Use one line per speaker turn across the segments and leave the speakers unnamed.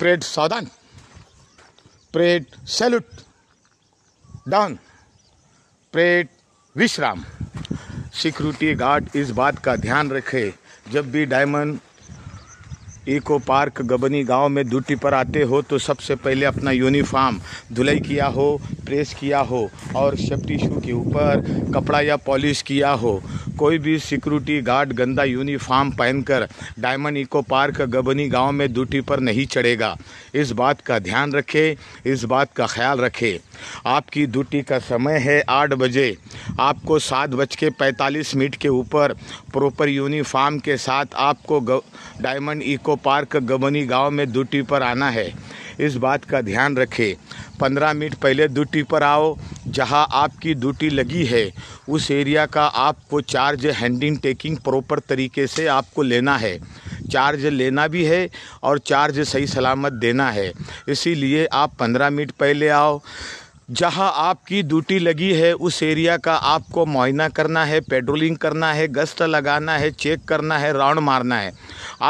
prayed sadhan, prayed salute, down, prayed विश्राम security guard इस बात का ध्यान रखे जब भी डायमंड इको पार्क गबनी गांव में ड्यूटी पर आते हो तो सबसे पहले अपना यूनिफॉर्म धुलाई किया हो प्रेस किया हो और सेफ्टी शू के ऊपर कपड़ा या पॉलिश किया हो कोई भी सिक्योरिटी गार्ड गंदा यूनिफॉर्म पहनकर डायमंड इको पार्क गबनी गांव में ड्यूटी पर नहीं चढ़ेगा इस बात का ध्यान रखें इस बात का ख्याल रखें आपकी ड्यूटी का समय है आठ बजे आपको सात बज के पैंतालीस मिनट के ऊपर प्रॉपर यूनिफॉर्म के साथ आपको डायमंड इको पार्क गबनी गाँव में ड्यूटी पर आना है इस बात का ध्यान रखें पंद्रह मिनट पहले ड्यूटी पर आओ जहां आपकी ड्यूटी लगी है उस एरिया का आपको चार्ज हैंडिंग टेकिंग प्रॉपर तरीके से आपको लेना है चार्ज लेना भी है और चार्ज सही सलामत देना है इसीलिए आप पंद्रह मिनट पहले आओ जहां आपकी ड्यूटी लगी है उस एरिया का आपको मुआयना करना है पेट्रोलिंग करना है गश्त लगाना है चेक करना है राउंड मारना है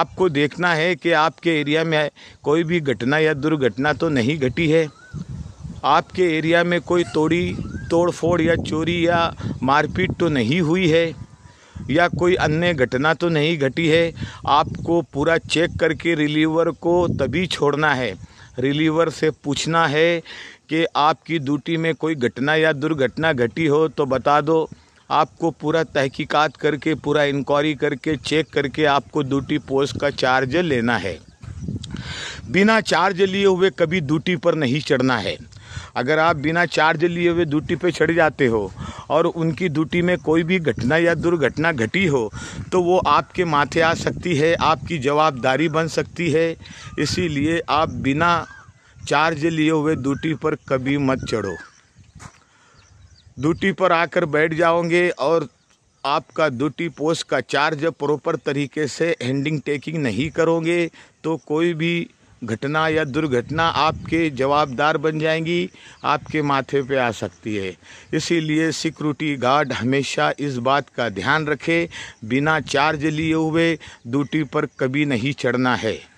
आपको देखना है कि आपके एरिया में कोई भी घटना या दुर्घटना तो नहीं घटी है आपके एरिया में कोई तोड़ी तोड़ फोड़ या चोरी या मारपीट तो नहीं हुई है या कोई अन्य घटना तो नहीं घटी है आपको पूरा चेक करके रिलीवर को तभी छोड़ना है रिलीवर से पूछना है कि आपकी ड्यूटी में कोई घटना या दुर्घटना घटी हो तो बता दो आपको पूरा तहकीकात करके पूरा इंक्वायरी करके चेक करके आपको ड्यूटी पोस्ट का चार्ज लेना है बिना चार्ज लिए हुए कभी ड्यूटी पर नहीं चढ़ना है अगर आप बिना चार्ज लिए हुए ड्यूटी पे चढ़ जाते हो और उनकी ड्यूटी में कोई भी घटना या दुर्घटना घटी हो तो वो आपके माथे आ सकती है आपकी जवाबदारी बन सकती है इसीलिए आप बिना चार्ज लिए हुए ड्यूटी पर कभी मत चढ़ो ड्यूटी पर आकर बैठ जाओगे और आपका ड्यूटी पोस्ट का चार्ज प्रॉपर तरीके से हैंडिंग टेकिंग नहीं करोगे तो कोई भी घटना या दुर्घटना आपके जवाबदार बन जाएंगी आपके माथे पे आ सकती है इसीलिए सिक्योरिटी गार्ड हमेशा इस बात का ध्यान रखे बिना चार्ज लिए हुए ड्यूटी पर कभी नहीं चढ़ना है